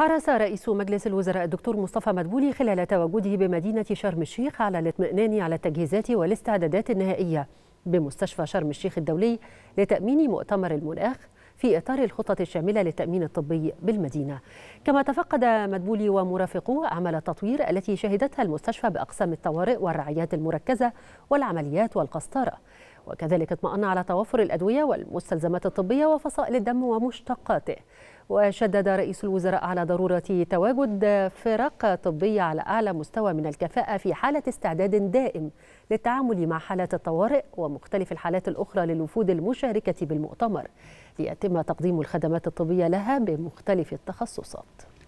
حرص رئيس مجلس الوزراء الدكتور مصطفى مدبولي خلال تواجده بمدينة شرم الشيخ على الاطمئنان على التجهيزات والاستعدادات النهائية بمستشفى شرم الشيخ الدولي لتأمين مؤتمر المناخ في إطار الخطط الشاملة للتأمين الطبي بالمدينة كما تفقد مدبولي ومرافقوه أعمال التطوير التي شهدتها المستشفى بأقسام الطوارئ والرعايات المركزة والعمليات والقسطرة وكذلك اطمأن على توفر الأدوية والمستلزمات الطبية وفصائل الدم ومشتقاته وشدد رئيس الوزراء على ضرورة تواجد فرق طبية على أعلى مستوى من الكفاءة في حالة استعداد دائم للتعامل مع حالات الطوارئ ومختلف الحالات الأخرى للوفود المشاركة بالمؤتمر ليتم تقديم الخدمات الطبية لها بمختلف التخصصات